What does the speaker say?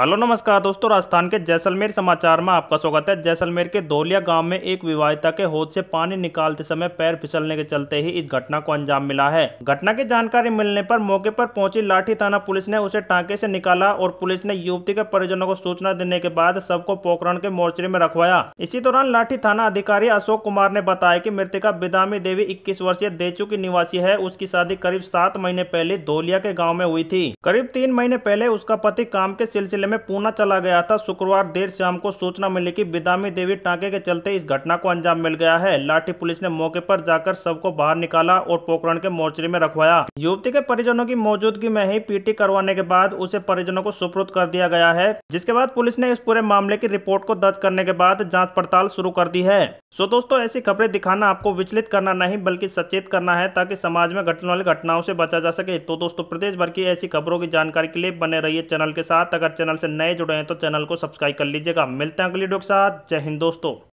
hello नमस्कार दोस्तों राजस्थान के जैसलमेर समाचार में आपका स्वागत है जैसलमेर के धोलिया गांव में एक विवाहिता के होद से पानी निकालते समय पैर फिसलने के चलते ही इस घटना को अंजाम मिला है घटना की जानकारी मिलने पर मौके पर पहुंची लाठी थाना पुलिस ने उसे टांके से निकाला और पुलिस ने युवती के परिजनों को सूचना देने के बाद सबको पोखरण के मोर्चरी में रखवाया इसी दौरान लाठी थाना अधिकारी अशोक कुमार ने बताया की मृतिका बिदामी देवी इक्कीस वर्षीय देचू की निवासी है उसकी शादी करीब सात महीने पहले धोलिया के गाँव में हुई थी करीब तीन महीने पहले उसका पति काम के सिलसिले में पूना चला गया था शुक्रवार देर शाम को सूचना मिली कि बिदामी देवी टांके के चलते इस घटना को अंजाम मिल गया है लाठी पुलिस ने मौके पर जाकर सबको बाहर निकाला और पोखरण के मोर्चरी में रखवाया युवती के परिजनों की मौजूदगी में ही पीटी करवाने के बाद उसे परिजनों को सुपुर्द कर दिया गया है जिसके बाद पुलिस ने इस पूरे मामले की रिपोर्ट को दर्ज करने के बाद जाँच पड़ताल शुरू कर दी है सो दोस्तों ऐसी खबरें दिखाना आपको विचलित करना नहीं बल्कि सचेत करना है ताकि समाज में घटने वाली घटनाओं से बचा जा सके तो दोस्तों प्रदेश भर की ऐसी खबरों की जानकारी के लिए बने रहिए चैनल के साथ अगर चैनल से नए जुड़े हैं तो चैनल को सब्सक्राइब कर लीजिएगा मिलते हैं अगली वीडियो के साथ जय हिंद दोस्तों